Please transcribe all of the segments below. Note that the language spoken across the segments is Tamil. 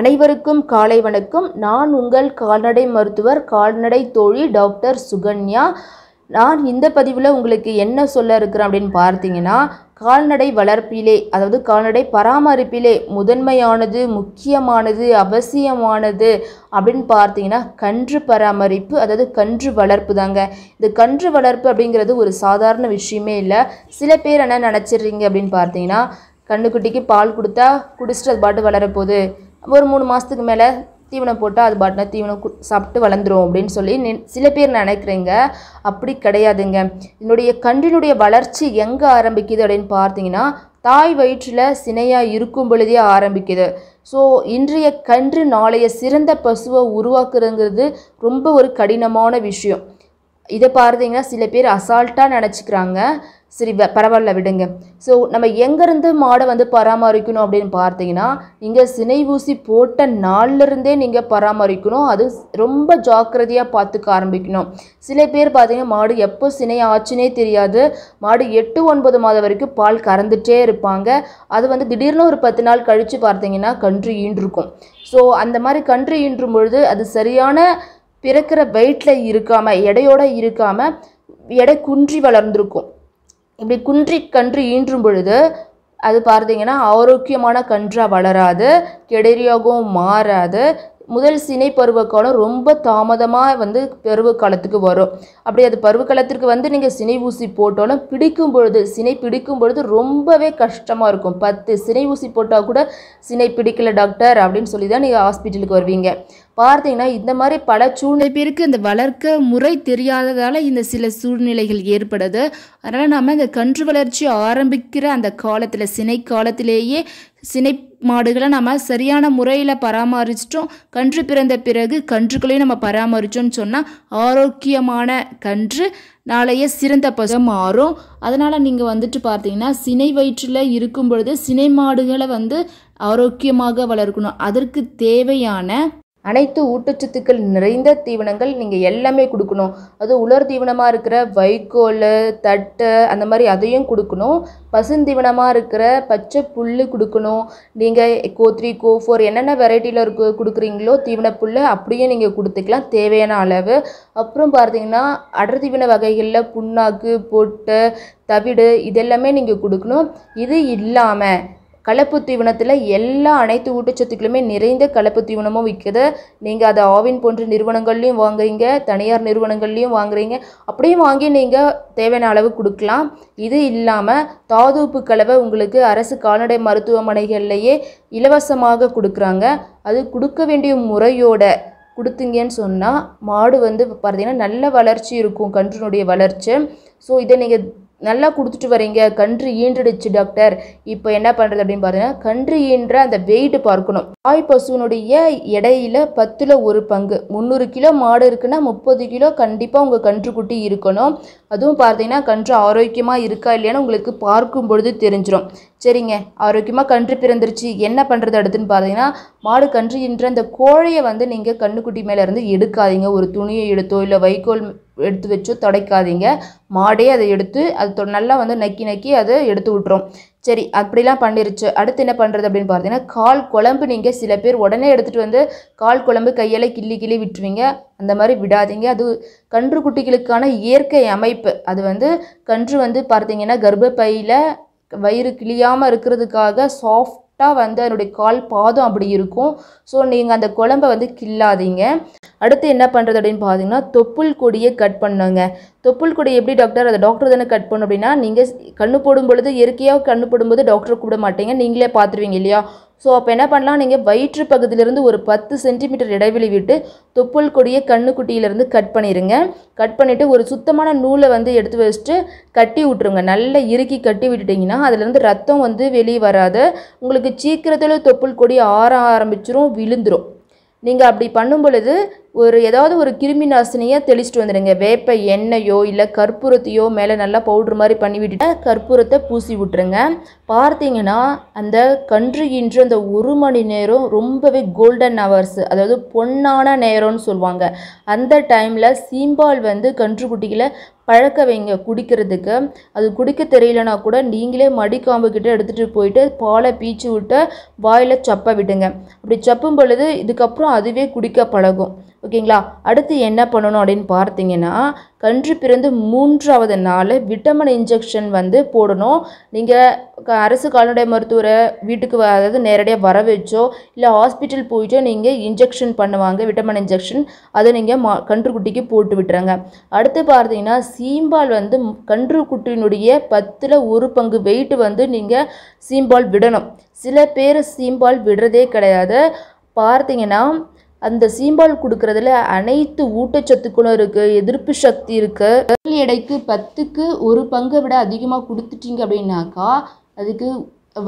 அனைவருக்கும் காலை வணக்கம் நான் உங்கள் கால்நடை மருத்துவர் கால்நடை தோழி டாக்டர் சுகன்யா நான் இந்த பதிவில் உங்களுக்கு என்ன சொல்ல இருக்கிறேன் அப்படின்னு பார்த்தீங்கன்னா கால்நடை வளர்ப்பிலே அதாவது கால்நடை பராமரிப்பிலே முதன்மையானது முக்கியமானது அவசியமானது அப்படின்னு பார்த்தீங்கன்னா கன்று பராமரிப்பு அதாவது கன்று வளர்ப்பு தாங்க இந்த கன்று வளர்ப்பு அப்படிங்கிறது ஒரு சாதாரண விஷயமே இல்லை சில பேர் என்ன நினச்சிடுறீங்க அப்படின்னு பார்த்தீங்கன்னா கண்ணுக்குட்டிக்கு பால் கொடுத்தா குடிச்சிட்டு அது பாட்டு வளரப்போகுது ஒரு மூணு மாதத்துக்கு மேலே தீவனம் போட்டால் அது பாட்டினா தீவனம் சாப்பிட்டு வளர்ந்துடும் அப்படின்னு சொல்லி சில பேர் நினைக்கிறீங்க அப்படி கிடையாதுங்க என்னுடைய கன்றினுடைய வளர்ச்சி எங்கே ஆரம்பிக்குது அப்படின்னு பார்த்தீங்கன்னா தாய் வயிற்றில் சினையாக இருக்கும் பொழுதே ஆரம்பிக்குது ஸோ இன்றைய கன்று நாளைய சிறந்த பசுவை உருவாக்குறங்கிறது ரொம்ப ஒரு கடினமான விஷயம் இதை பார்த்தீங்கன்னா சில பேர் அசால்ட்டாக நினச்சிக்கிறாங்க சரி பரவாயில்ல விடுங்க ஸோ நம்ம எங்கேருந்து மாடை வந்து பராமரிக்கணும் அப்படின்னு பார்த்தீங்கன்னா நீங்கள் சினை ஊசி போட்ட நாளிலிருந்தே நீங்கள் பராமரிக்கணும் அது ரொம்ப ஜாக்கிரதையாக பார்த்துக்க ஆரம்பிக்கணும் சில பேர் பார்த்தீங்கன்னா மாடு எப்போ சினை ஆச்சுனே தெரியாது மாடு எட்டு ஒன்பது மாதம் வரைக்கும் பால் கறந்துட்டே இருப்பாங்க அது வந்து திடீர்னு ஒரு பத்து நாள் கழித்து பார்த்தீங்கன்னா கன்று ஈன்றிருக்கும் ஸோ அந்த மாதிரி கன்று ஈன்றும் பொழுது அது சரியான பிறக்கிற வெயிட்டில் இருக்காமல் எடையோடு இருக்காமல் எடை குன்றி வளர்ந்துருக்கும் இப்படி குன்றி கன்று ஈன்றும் பொழுது அது பார்த்தீங்கன்னா ஆரோக்கியமான கன்றாக வளராது கெடரியாகவும் மாறாது முதல் சினை பருவக்காலம் ரொம்ப தாமதமாக வந்து பருவ காலத்துக்கு வரும் அப்படி அது பருவ காலத்திற்கு வந்து நீங்கள் சினை ஊசி போட்டாலும் பிடிக்கும் பொழுது சினை பிடிக்கும் பொழுது ரொம்பவே கஷ்டமாக இருக்கும் பத்து சினை ஊசி போட்டால் கூட சினை பிடிக்கல டாக்டர் அப்படின்னு சொல்லி தான் நீங்கள் ஹாஸ்பிட்டலுக்கு வருவீங்க பார்த்தீங்கன்னா இந்த மாதிரி பல சூழ்நிலை பேருக்கு இந்த வளர்க்க முறை தெரியாததால் இந்த சில சூழ்நிலைகள் ஏற்படுது அதனால் நம்ம இந்த கன்று வளர்ச்சி ஆரம்பிக்கிற அந்த காலத்தில் சினை காலத்திலேயே சினை மாடுகளை நம்ம சரியான முறையில் பராமரிச்சிட்டோம் கன்று பிறந்த பிறகு கன்றுகளையும் நம்ம பராமரித்தோம்னு சொன்னால் ஆரோக்கியமான கன்று நாளைய சிறந்த பசு மாறும் அதனால் நீங்கள் வந்துட்டு பார்த்தீங்கன்னா சினை வயிற்றில் இருக்கும் பொழுது சினை மாடுகளை வந்து ஆரோக்கியமாக வளர்க்கணும் அதற்கு தேவையான அனைத்து ஊட்டச்சத்துக்கள் நிறைந்த தீவனங்கள் நீங்கள் எல்லாமே கொடுக்கணும் அது உலர் தீவனமாக இருக்கிற வைக்கோல் தட்டை அந்த மாதிரி அதையும் கொடுக்கணும் பசுந்தீவனமாக இருக்கிற பச்சை புல் கொடுக்கணும் நீங்கள் கோ த்ரீ கோ ஃபோர் என்னென்ன வெரைட்டியில் இருக்கு கொடுக்குறீங்களோ தீவன புல் அப்படியே நீங்கள் கொடுத்துக்கலாம் தேவையான அளவு அப்புறம் பார்த்தீங்கன்னா அடர் தீவன வகைகளில் புண்ணாக்கு பொட்டு தவிடு இதெல்லாமே நீங்கள் கொடுக்கணும் இது இல்லாமல் கலப்பு தீவனத்தில் எல்லா அனைத்து ஊட்டச்சத்துக்களுமே நிறைந்த கலப்பு தீவனமும் விற்கிறது நீங்கள் அதை ஆவின் போன்ற நிறுவனங்கள்லையும் வாங்குறீங்க தனியார் நிறுவனங்கள்லையும் வாங்குறீங்க அப்படியும் வாங்கி நீங்கள் தேவையான அளவு கொடுக்கலாம் இது இல்லாமல் தாதுப்பு கலவை உங்களுக்கு அரசு கால்நடை மருத்துவமனைகள்லேயே இலவசமாக கொடுக்குறாங்க அது கொடுக்க வேண்டிய முறையோட கொடுத்தீங்கன்னு சொன்னால் மாடு வந்து பார்த்திங்கன்னா நல்ல வளர்ச்சி இருக்கும் கன்றுனுடைய வளர்ச்சி ஸோ இதை நீங்கள் நல்லா கொடுத்துட்டு வரீங்க கன்று ஈன்றுடுச்சு டாக்டர் இப்போ என்ன பண்ணுறது அப்படின்னு பார்த்தீங்கன்னா கன்று ஈன்ற அந்த வெயிட் பார்க்கணும் தாய் பசுனுடைய எடையில் பத்தில் ஒரு பங்கு முந்நூறு கிலோ மாடு இருக்குன்னா முப்பது கிலோ கண்டிப்பாக உங்கள் கன்றுக்குட்டி இருக்கணும் அதுவும் பார்த்தீங்கன்னா கன்று ஆரோக்கியமாக இருக்கா இல்லையான்னு உங்களுக்கு பார்க்கும் பொழுது தெரிஞ்சிடும் சரிங்க ஆரோக்கியமாக கன்று பிறந்துருச்சு என்ன பண்ணுறது அடுத்துன்னு பார்த்தீங்கன்னா மாடு கன்று என்ற அந்த கோழையை வந்து நீங்கள் கண்ணுக்குட்டி மேலேருந்து எடுக்காதீங்க ஒரு துணியை எடுத்தோ இல்லை வைக்கோல் எடுத்து வச்சோ தொடைக்காதீங்க மாடே அதை எடுத்து அது நல்லா வந்து நக்கி நக்கி அதை எடுத்து விட்டுரும் சரி அப்படிலாம் பண்ணிருச்சு அடுத்து என்ன பண்ணுறது அப்படின்னு பார்த்தீங்கன்னா கால் குழம்பு நீங்கள் சில பேர் உடனே எடுத்துகிட்டு வந்து கால் குழம்பு கையால் கிள்ளி கிள்ளி விட்டுருவீங்க அந்த மாதிரி விடாதீங்க அது கன்று குட்டிகளுக்கான இயற்கை அமைப்பு அது வந்து கன்று வந்து பார்த்தீங்கன்னா கர்ப்பப்பையில் வயிறு கிளியாமல் இருக்கிறதுக்காக சாஃப்டாக வந்து அதனுடைய கால் பாதம் அப்படி இருக்கும் ஸோ நீங்கள் அந்த குழம்பை வந்து கில்லாதீங்க அடுத்து என்ன பண்ணுறது அப்படின்னு பார்த்தீங்கன்னா தொப்புள் கொடியை கட் பண்ணுங்க தொப்புள் கொடி எப்படி டாக்டர் அதை டாக்டர் தானே கட் பண்ணும் அப்படின்னா நீங்கள் கண்ணு போடும் பொழுது இயற்கையாக கண்ணு போடும்போது டாக்டர் கூப்பிட மாட்டீங்க நீங்களே பார்த்துருவீங்க இல்லையா ஸோ அப்போ என்ன பண்ணலாம் நீங்கள் வயிற்று பகுதியிலிருந்து ஒரு பத்து சென்டிமீட்டர் இடைவெளி விட்டு தொப்புள் கொடியை கண்ணுக்குட்டியிலேருந்து கட் பண்ணிடுங்க கட் பண்ணிவிட்டு ஒரு சுத்தமான நூலை வந்து எடுத்து வச்சுட்டு கட்டி விட்ருங்க நல்லா இறுக்கி கட்டி விட்டுட்டிங்கன்னா அதுலேருந்து ரத்தம் வந்து வெளியே வராது உங்களுக்கு சீக்கிரத்தில் தொப்புள் கொடி ஆற ஆரம்பிச்சிரும் விழுந்துடும் நீங்கள் அப்படி பண்ணும் பொழுது ஒரு ஏதாவது ஒரு கிருமி நாசினியாக தெளிச்சுட்டு வந்துடுங்க வேப்ப எண்ணெயோ இல்லை கற்பூரத்தையோ மேலே நல்லா பவுட்ரு மாதிரி பண்ணி விட்டுட்டு கற்பூரத்தை பூசி விட்டுருங்க பார்த்தீங்கன்னா அந்த கன்று இன்று அந்த ஒரு மணி நேரம் ரொம்பவே கோல்டன் ஹவர்ஸ் அதாவது பொன்னான நேரம்னு சொல்லுவாங்க அந்த டைமில் சீம்பால் வந்து கன்று குட்டிகளை பழக்க வைங்க குடிக்கிறதுக்கு அது குடிக்க தெரியலனா கூட நீங்களே மடிக்காம்பு எடுத்துகிட்டு போயிட்டு பாலை பீச்சு விட்டு வாயில் சப்ப விடுங்க அப்படி சப்பும் பொழுது இதுக்கப்புறம் அதுவே குடிக்க பழகும் ஓகேங்களா அடுத்து என்ன பண்ணணும் அப்படின்னு பார்த்தீங்கன்னா கன்று பிறந்து மூன்றாவது நாள் விட்டமின் இன்ஜெக்ஷன் வந்து போடணும் நீங்கள் அரசு கால்நடை மருத்துவரை வீட்டுக்கு அதாவது நேரடியாக வர வச்சோ இல்லை ஹாஸ்பிட்டல் போயிட்டோ நீங்கள் இன்ஜெக்ஷன் பண்ணுவாங்க விட்டமின் இன்ஜெக்ஷன் அதை நீங்கள் மா கன்றுக்குட்டிக்கு போட்டு விட்டுறாங்க அடுத்து பார்த்தீங்கன்னா சீம்பால் வந்து கன்றுக்குட்டியினுடைய பத்தில் ஒரு பங்கு வெயிட் வந்து நீங்கள் சீம்பால் விடணும் சில பேர் சீம்பால் விடுறதே கிடையாது பார்த்தீங்கன்னா அந்த சீம்பால் கொடுக்கறதுல அனைத்து ஊட்டச்சத்துக்களும் இருக்குது எதிர்ப்பு சக்தி இருக்குது உடல் எடைக்கு பத்துக்கு ஒரு பங்கை விட அதிகமாக கொடுத்துட்டீங்க அப்படின்னாக்கா அதுக்கு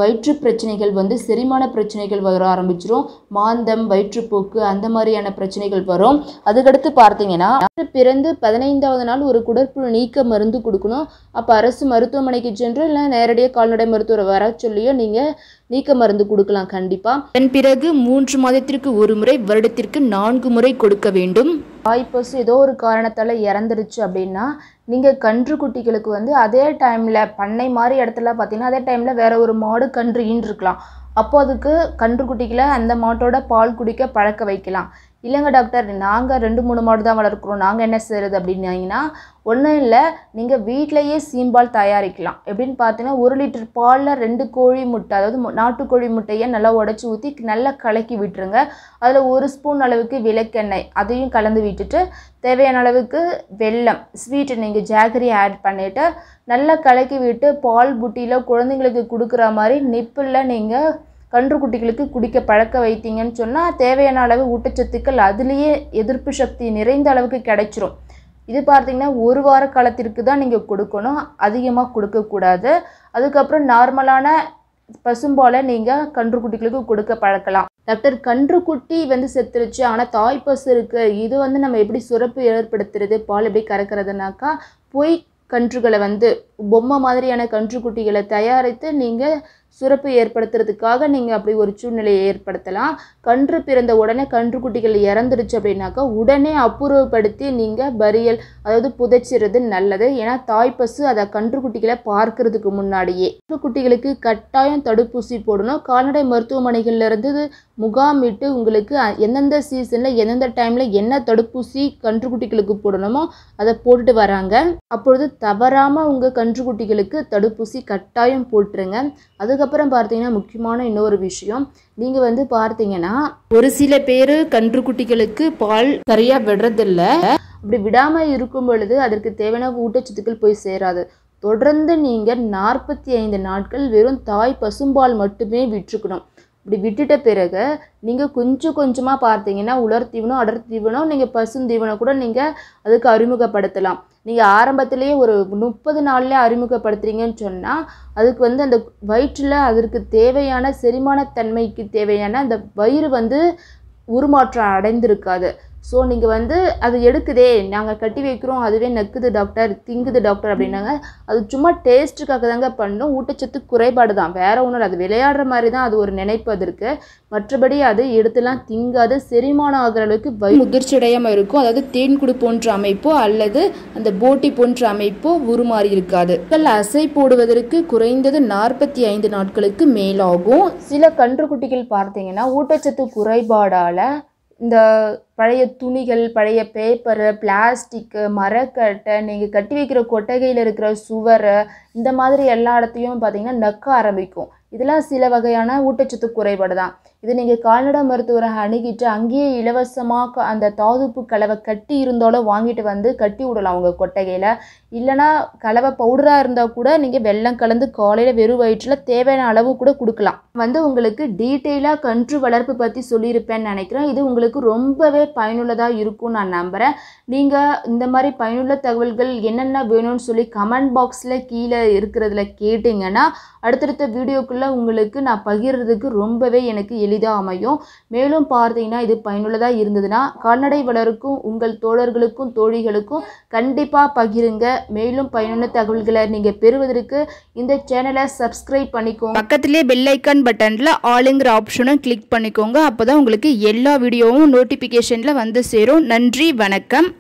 வயிற்று பிரச்சனைகள் வந்து செரிமான பிரச்சனைகள் வர ஆரம்பிச்சிடும் மாந்தம் வயிற்றுப்போக்கு அந்த மாதிரியான பிரச்சனைகள் வரும் அதுக்கடுத்து பார்த்தீங்கன்னா பிறந்து பதினைந்தாவது நாள் ஒரு குடற்புழு நீக்க மருந்து கொடுக்கணும் அப்போ அரசு மருத்துவமனைக்கு சென்று இல்லை நேரடியாக கால்நடை மருத்துவரை வர சொல்லியோ நீங்கள் நீக்க மருந்து கொடுக்கலாம் கண்டிப்பாக அதன் பிறகு மூன்று மாதத்திற்கு ஒரு முறை வருடத்திற்கு நான்கு முறை கொடுக்க வேண்டும் வாய்ப்பசு ஏதோ ஒரு காரணத்தால் இறந்துருச்சு அப்படின்னா நீங்கள் கன்று குட்டிகளுக்கு வந்து அதே டைமில் பண்ணை மாதிரி இடத்துல பார்த்தீங்கன்னா அதே டைமில் வேறு ஒரு மாடு கன்று ஈன்றுருக்கலாம் அப்போ அதுக்கு கன்று குட்டிகளை அந்த மாட்டோட பால் குடிக்க பழக்க வைக்கலாம் இல்லைங்க டாக்டர் நாங்கள் ரெண்டு மூணு மாடு தான் வளர்க்குறோம் நாங்கள் என்ன செய்கிறது அப்படின்னாங்கன்னா ஒன்றும் இல்லை நீங்கள் வீட்டிலையே சீம்பால் தயாரிக்கலாம் எப்படின்னு பார்த்தீங்கன்னா ஒரு லிட்டர் பாலில் ரெண்டு கோழி முட்டை அதாவது நாட்டுக்கோழி முட்டையை நல்லா உடச்சி ஊற்றி நல்லா கலக்கி விட்டுருங்க அதில் ஒரு ஸ்பூன் அளவுக்கு விளக்கெண்ணெய் அதையும் கலந்து விட்டுட்டு தேவையான அளவுக்கு வெல்லம் ஸ்வீட்டு நீங்கள் ஜாகரி ஆட் பண்ணிவிட்டு நல்லா கலக்கி விட்டு பால் புட்டியில் குழந்தைங்களுக்கு கொடுக்குற மாதிரி நிப்பில் நீங்கள் கன்று குட்டிகளுக்கு குடிக்க பழக்க வைத்தீங்கன்னு சொன்னால் தேவையான அளவு ஊட்டச்சத்துக்கள் அதுலேயே எதிர்ப்பு சக்தி நிறைந்த அளவுக்கு கிடைச்சிரும் இது பார்த்தீங்கன்னா ஒரு வார காலத்திற்கு தான் நீங்கள் கொடுக்கணும் அதிகமாக கொடுக்கக்கூடாது அதுக்கப்புறம் நார்மலான பசும்பாலை நீங்கள் கன்று குட்டிகளுக்கு கொடுக்க பழக்கலாம் டாக்டர் கன்றுக்குட்டி வந்து செத்துருச்சு ஆனால் தாய் பசு இருக்குது இது வந்து நம்ம எப்படி சுரப்பு ஏற்படுத்துறது பால் எப்படி கறக்கிறதுனாக்கா பொய் கன்றுகளை வந்து பொம்மை மாதிரியான கன்றுக்குட்டிகளை தயாரித்து நீங்கள் சுரப்பு ஏற்படுத்துறதுக்காக நீங்கள் அப்படி ஒரு சூழ்நிலையை ஏற்படுத்தலாம் கன்று பிறந்த உடனே கன்று குட்டிகள் இறந்துடுச்சு அப்படின்னாக்கா உடனே அப்புறப்படுத்தி நீங்கள் பரியல் அதாவது புதைச்சிறது நல்லது ஏன்னா தாய்ப்பசு அதை கன்று குட்டிகளை பார்க்கறதுக்கு முன்னாடியே குட்டிகளுக்கு கட்டாயம் தடுப்பூசி போடணும் கால்நடை மருத்துவமனைகள்லேருந்து முகாமிட்டு உங்களுக்கு எந்தெந்த சீசனில் எந்தெந்த டைமில் என்ன தடுப்பூசி கன்றுக்குட்டிகளுக்கு போடணுமோ அதை போட்டுட்டு வராங்க அப்பொழுது தவறாமல் உங்கள் கன்றுக்குட்டிகளுக்கு தடுப்பூசி கட்டாயம் போட்டுருங்க அதுக்கப்புறம் பார்த்தீங்கன்னா முக்கியமான இன்னொரு விஷயம் நீங்கள் வந்து பார்த்தீங்கன்னா ஒரு சில பேர் கன்றுக்குட்டிகளுக்கு பால் சரியாக விடுறதில்ல அப்படி விடாமல் இருக்கும் பொழுது அதற்கு தேவையான ஊட்டச்சத்துக்கள் போய் சேராது தொடர்ந்து நீங்கள் நாற்பத்தி ஐந்து நாட்கள் வெறும் தாய் பசும்பால் மட்டுமே விற்றுக்கணும் இப்படி விட்டுட்ட பிறகு நீங்கள் கொஞ்சம் கொஞ்சமாக பார்த்தீங்கன்னா உலர் தீவனம் அடர் தீவனம் நீங்கள் பசுந்தீவனம் கூட நீங்கள் அதுக்கு அறிமுகப்படுத்தலாம் நீங்கள் ஆரம்பத்துலேயே ஒரு முப்பது நாள்லேயே அறிமுகப்படுத்துறீங்கன்னு சொன்னால் அதுக்கு வந்து அந்த வயிற்றில் அதற்கு தேவையான செரிமான தன்மைக்கு தேவையான அந்த வயிறு வந்து உருமாற்றம் அடைந்திருக்காது ஸோ நீங்கள் வந்து அது எடுக்குதே நாங்கள் கட்டி வைக்கிறோம் அதுவே நக்குது டாக்டர் திங்குது டாக்டர் அப்படின்னாங்க அது சும்மா டேஸ்ட்டுக்காக தாங்க பண்ணோம் ஊட்டச்சத்து குறைபாடு தான் வேறு ஒன்றும் அது விளையாடுற மாதிரி தான் அது ஒரு நினைப்பு அது இருக்குது மற்றபடி அது எடுத்துலாம் திங்காது செரிமானம் ஆகிற அளவுக்கு வயிறு முதிர்ச்சியடையாமல் இருக்கும் அதாவது தேன்குடு போன்ற அமைப்போ அல்லது அந்த போட்டி போன்ற அமைப்போ உருமாறி இருக்காது உடல் அசை போடுவதற்கு குறைந்தது நாற்பத்தி ஐந்து நாட்களுக்கு மேலாகும் சில கன்றுக்குட்டிகள் பார்த்தீங்கன்னா ஊட்டச்சத்து குறைபாடால் இந்த பழைய துணிகள் பழைய பேப்பரு பிளாஸ்டிக்கு மரக்கட்டை நீங்கள் கட்டி வைக்கிற கொட்டகையில் இருக்கிற சுவர் இந்த மாதிரி எல்லா இடத்தையும் பார்த்திங்கன்னா நக்க ஆரம்பிக்கும் இதெல்லாம் சில வகையான ஊட்டச்சத்து குறைபாடு தான் இது நீங்கள் கால்நடை மருத்துவரை அணுகிட்டு அங்கேயே இலவசமாக அந்த தாதுப்பு கலவை கட்டி இருந்தாலும் வாங்கிட்டு வந்து கட்டி விடலாம் உங்கள் கொட்டகையில் இல்லைனா கலவை பவுடராக இருந்தால் கூட நீங்கள் வெள்ளம் கலந்து காலையில் வெறும் வயிற்றில் தேவையான அளவு கூட கொடுக்கலாம் வந்து உங்களுக்கு டீட்டெயிலாக கன்று வளர்ப்பு பற்றி சொல்லியிருப்பேன்னு நினைக்கிறேன் இது உங்களுக்கு ரொம்பவே பயனுள்ளதாக இருக்கும்னு நான் நம்புகிறேன் நீங்கள் இந்த மாதிரி பயனுள்ள தகவல்கள் என்னென்ன வேணும்னு சொல்லி கமெண்ட் பாக்ஸில் கீழே இருக்கிறதுல கேட்டிங்கன்னா அடுத்தடுத்த வீடியோக்குள்ளே உங்களுக்கு நான் பகிர்றதுக்கு ரொம்பவே எனக்கு எளி எளிதாக அமையும் மேலும் பார்த்தீங்கன்னா இது பயனுள்ளதாக இருந்ததுன்னா கால்நடை வளருக்கும் உங்கள் தோழர்களுக்கும் தோழிகளுக்கும் கண்டிப்பாக பகிருங்க மேலும் பயனுள்ள தகவல்களை நீங்கள் பெறுவதற்கு இந்த சேனலை சப்ஸ்கிரைப் பண்ணிக்கோங்க பக்கத்துலேயே பெல் பட்டனில் ஆளுங்கிற ஆப்ஷனும் கிளிக் பண்ணிக்கோங்க அப்போ தான் உங்களுக்கு எல்லா வீடியோவும் நோட்டிஃபிகேஷனில் வந்து சேரும் நன்றி வணக்கம்